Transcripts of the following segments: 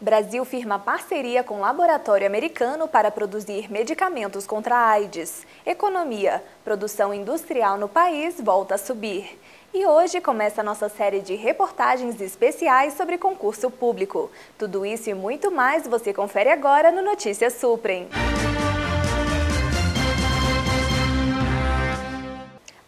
Brasil firma parceria com laboratório americano para produzir medicamentos contra a AIDS. Economia, produção industrial no país volta a subir. E hoje começa a nossa série de reportagens especiais sobre concurso público. Tudo isso e muito mais você confere agora no Notícias Suprem. Música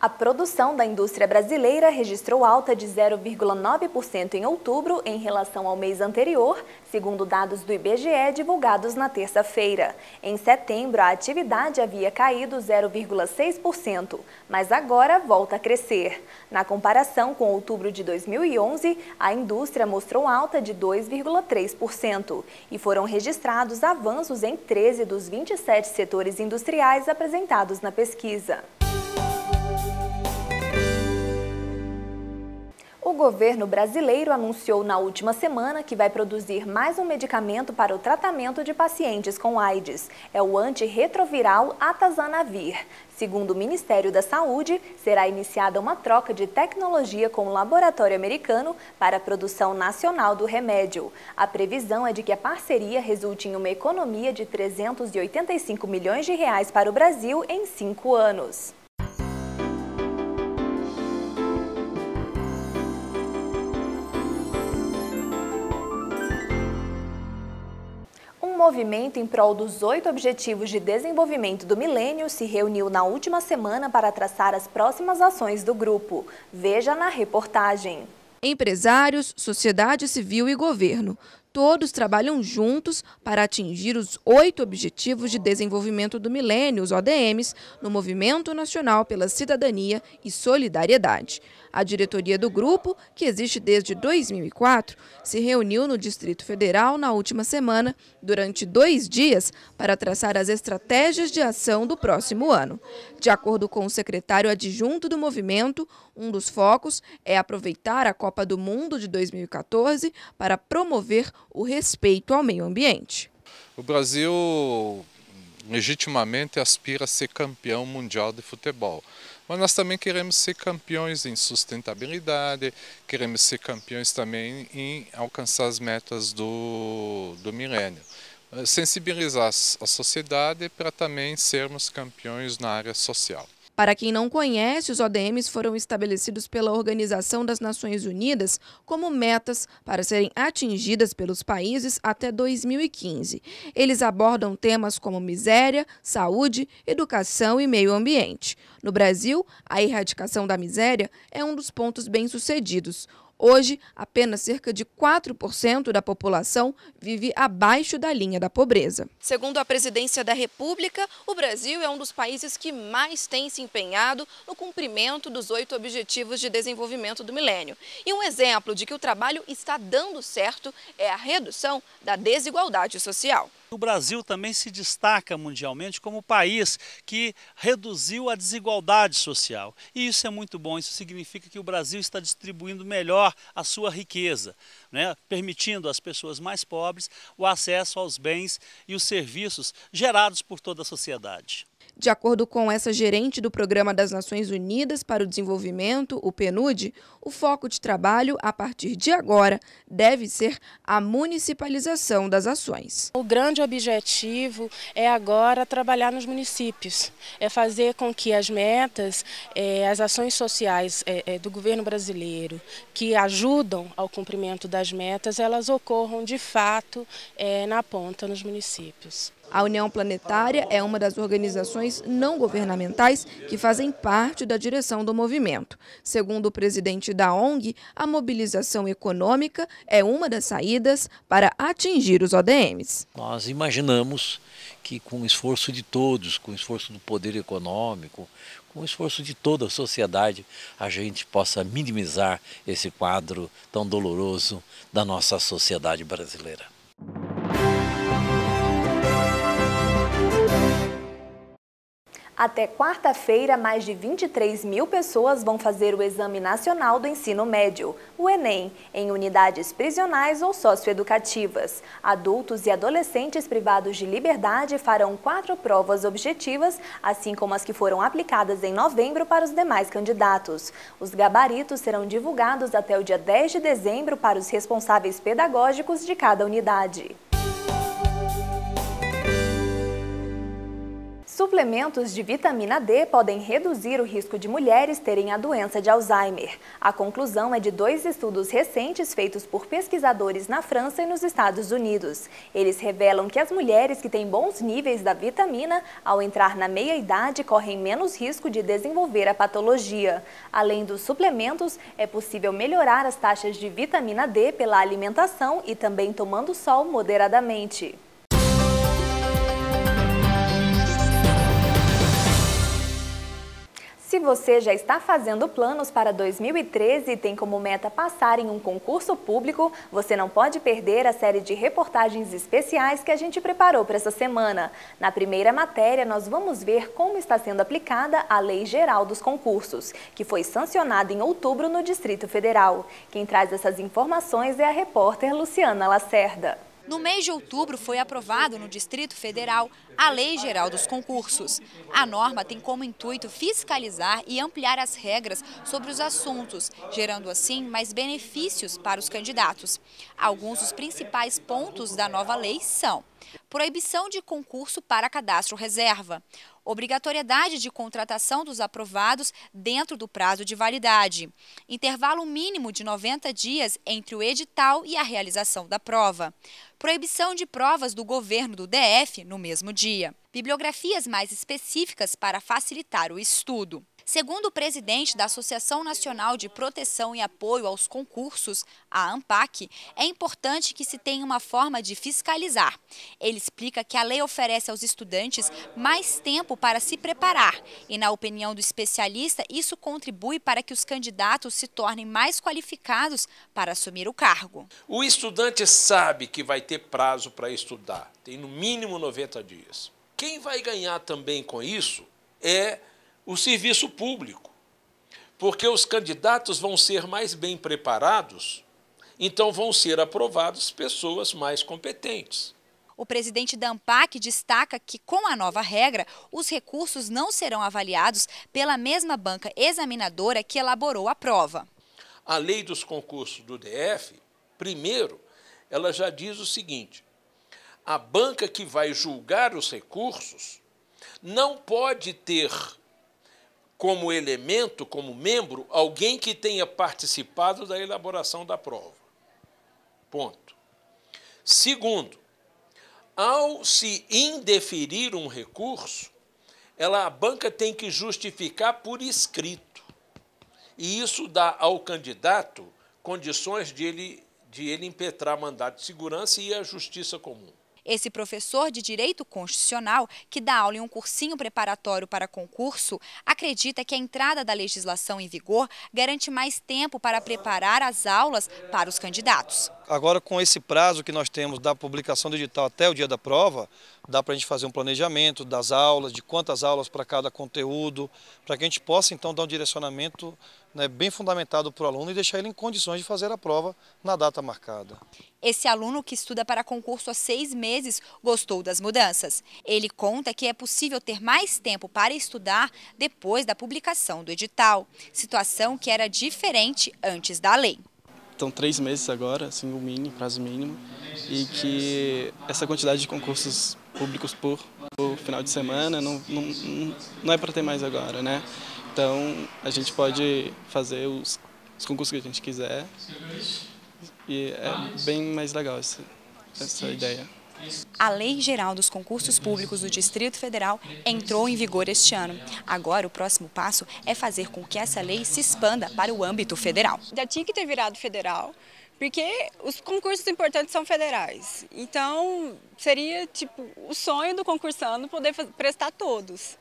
A produção da indústria brasileira registrou alta de 0,9% em outubro em relação ao mês anterior, segundo dados do IBGE divulgados na terça-feira. Em setembro, a atividade havia caído 0,6%, mas agora volta a crescer. Na comparação com outubro de 2011, a indústria mostrou alta de 2,3% e foram registrados avanços em 13 dos 27 setores industriais apresentados na pesquisa. O governo brasileiro anunciou na última semana que vai produzir mais um medicamento para o tratamento de pacientes com AIDS. É o antirretroviral atazanavir. Segundo o Ministério da Saúde, será iniciada uma troca de tecnologia com o laboratório americano para a produção nacional do remédio. A previsão é de que a parceria resulte em uma economia de 385 milhões de reais para o Brasil em cinco anos. Um movimento em prol dos oito Objetivos de Desenvolvimento do Milênio se reuniu na última semana para traçar as próximas ações do grupo. Veja na reportagem. Empresários, sociedade civil e governo. Todos trabalham juntos para atingir os oito Objetivos de Desenvolvimento do Milênio, os ODMs, no Movimento Nacional pela Cidadania e Solidariedade. A diretoria do grupo, que existe desde 2004, se reuniu no Distrito Federal na última semana, durante dois dias, para traçar as estratégias de ação do próximo ano. De acordo com o secretário adjunto do movimento, um dos focos é aproveitar a Copa do Mundo de 2014 para promover o respeito ao meio ambiente. O Brasil legitimamente aspira a ser campeão mundial de futebol mas nós também queremos ser campeões em sustentabilidade, queremos ser campeões também em alcançar as metas do, do milênio. Eh, sensibilizar a sociedade para também sermos campeões na área social. Para quem não conhece, os ODMs foram estabelecidos pela Organização das Nações Unidas como metas para serem atingidas pelos países até 2015. Eles abordam temas como miséria, saúde, educação e meio ambiente. No Brasil, a erradicação da miséria é um dos pontos bem-sucedidos. Hoje, apenas cerca de 4% da população vive abaixo da linha da pobreza. Segundo a presidência da República, o Brasil é um dos países que mais tem se empenhado no cumprimento dos oito Objetivos de Desenvolvimento do Milênio. E um exemplo de que o trabalho está dando certo é a redução da desigualdade social. O Brasil também se destaca mundialmente como o país que reduziu a desigualdade social. E isso é muito bom, isso significa que o Brasil está distribuindo melhor a sua riqueza, né? permitindo às pessoas mais pobres o acesso aos bens e os serviços gerados por toda a sociedade. De acordo com essa gerente do Programa das Nações Unidas para o Desenvolvimento, o PNUD, o foco de trabalho, a partir de agora, deve ser a municipalização das ações. O grande objetivo é agora trabalhar nos municípios, é fazer com que as metas, é, as ações sociais é, é, do governo brasileiro, que ajudam ao cumprimento das metas, elas ocorram de fato é, na ponta nos municípios. A União Planetária é uma das organizações não governamentais que fazem parte da direção do movimento. Segundo o presidente da ONG, a mobilização econômica é uma das saídas para atingir os ODMs. Nós imaginamos que com o esforço de todos, com o esforço do poder econômico, com o esforço de toda a sociedade, a gente possa minimizar esse quadro tão doloroso da nossa sociedade brasileira. Até quarta-feira, mais de 23 mil pessoas vão fazer o Exame Nacional do Ensino Médio, o Enem, em unidades prisionais ou socioeducativas. Adultos e adolescentes privados de liberdade farão quatro provas objetivas, assim como as que foram aplicadas em novembro para os demais candidatos. Os gabaritos serão divulgados até o dia 10 de dezembro para os responsáveis pedagógicos de cada unidade. Suplementos de vitamina D podem reduzir o risco de mulheres terem a doença de Alzheimer. A conclusão é de dois estudos recentes feitos por pesquisadores na França e nos Estados Unidos. Eles revelam que as mulheres que têm bons níveis da vitamina, ao entrar na meia-idade, correm menos risco de desenvolver a patologia. Além dos suplementos, é possível melhorar as taxas de vitamina D pela alimentação e também tomando sol moderadamente. Se você já está fazendo planos para 2013 e tem como meta passar em um concurso público, você não pode perder a série de reportagens especiais que a gente preparou para essa semana. Na primeira matéria, nós vamos ver como está sendo aplicada a Lei Geral dos Concursos, que foi sancionada em outubro no Distrito Federal. Quem traz essas informações é a repórter Luciana Lacerda. No mês de outubro foi aprovado no Distrito Federal a Lei Geral dos Concursos. A norma tem como intuito fiscalizar e ampliar as regras sobre os assuntos, gerando assim mais benefícios para os candidatos. Alguns dos principais pontos da nova lei são proibição de concurso para cadastro reserva, obrigatoriedade de contratação dos aprovados dentro do prazo de validade, intervalo mínimo de 90 dias entre o edital e a realização da prova, proibição de provas do governo do DF no mesmo dia, bibliografias mais específicas para facilitar o estudo. Segundo o presidente da Associação Nacional de Proteção e Apoio aos Concursos, a ANPAC, é importante que se tenha uma forma de fiscalizar. Ele explica que a lei oferece aos estudantes mais tempo para se preparar e, na opinião do especialista, isso contribui para que os candidatos se tornem mais qualificados para assumir o cargo. O estudante sabe que vai ter prazo para estudar, tem no mínimo 90 dias. Quem vai ganhar também com isso é o serviço público, porque os candidatos vão ser mais bem preparados, então vão ser aprovados pessoas mais competentes. O presidente da AMPAC destaca que, com a nova regra, os recursos não serão avaliados pela mesma banca examinadora que elaborou a prova. A lei dos concursos do DF, primeiro, ela já diz o seguinte: a banca que vai julgar os recursos não pode ter como elemento, como membro, alguém que tenha participado da elaboração da prova. Ponto. Segundo, ao se indeferir um recurso, ela, a banca tem que justificar por escrito. E isso dá ao candidato condições de ele, de ele impetrar mandado de segurança e a justiça comum. Esse professor de Direito Constitucional, que dá aula em um cursinho preparatório para concurso, acredita que a entrada da legislação em vigor garante mais tempo para preparar as aulas para os candidatos. Agora, com esse prazo que nós temos da publicação do edital até o dia da prova, dá para a gente fazer um planejamento das aulas, de quantas aulas para cada conteúdo, para que a gente possa então dar um direcionamento né, bem fundamentado para o aluno e deixar ele em condições de fazer a prova na data marcada. Esse aluno que estuda para concurso há seis meses gostou das mudanças. Ele conta que é possível ter mais tempo para estudar depois da publicação do edital, situação que era diferente antes da lei. Estão três meses agora, assim, o mínimo, prazo mínimo, e que essa quantidade de concursos públicos por, por final de semana não, não, não é para ter mais agora, né? Então, a gente pode fazer os, os concursos que a gente quiser. E é bem mais legal essa, essa ideia. A Lei Geral dos Concursos Públicos do Distrito Federal entrou em vigor este ano. Agora, o próximo passo é fazer com que essa lei se expanda para o âmbito federal. Já tinha que ter virado federal, porque os concursos importantes são federais. Então, seria tipo o sonho do concursando poder prestar todos.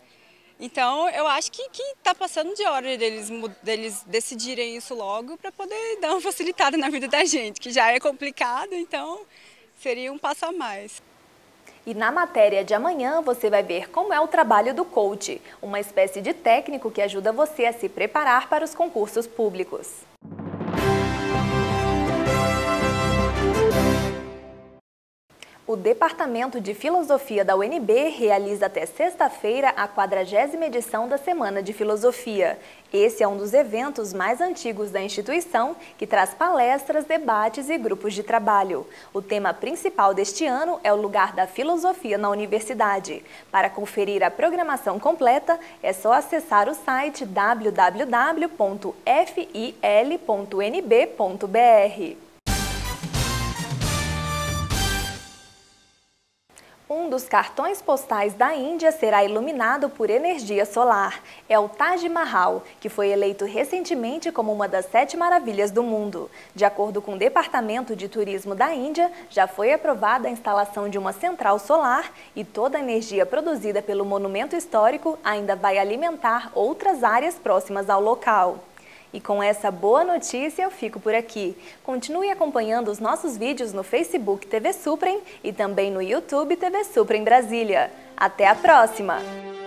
Então, eu acho que está passando de hora deles, deles decidirem isso logo para poder dar uma facilitada na vida da gente, que já é complicado, então seria um passo a mais. E na matéria de amanhã você vai ver como é o trabalho do coach, uma espécie de técnico que ajuda você a se preparar para os concursos públicos. O Departamento de Filosofia da UNB realiza até sexta-feira a 40 edição da Semana de Filosofia. Esse é um dos eventos mais antigos da instituição, que traz palestras, debates e grupos de trabalho. O tema principal deste ano é o lugar da filosofia na universidade. Para conferir a programação completa, é só acessar o site www.fil.nb.br. Um dos cartões postais da Índia será iluminado por energia solar. É o Taj Mahal, que foi eleito recentemente como uma das sete maravilhas do mundo. De acordo com o Departamento de Turismo da Índia, já foi aprovada a instalação de uma central solar e toda a energia produzida pelo monumento histórico ainda vai alimentar outras áreas próximas ao local. E com essa boa notícia eu fico por aqui. Continue acompanhando os nossos vídeos no Facebook TV Suprem e também no YouTube TV Suprem Brasília. Até a próxima!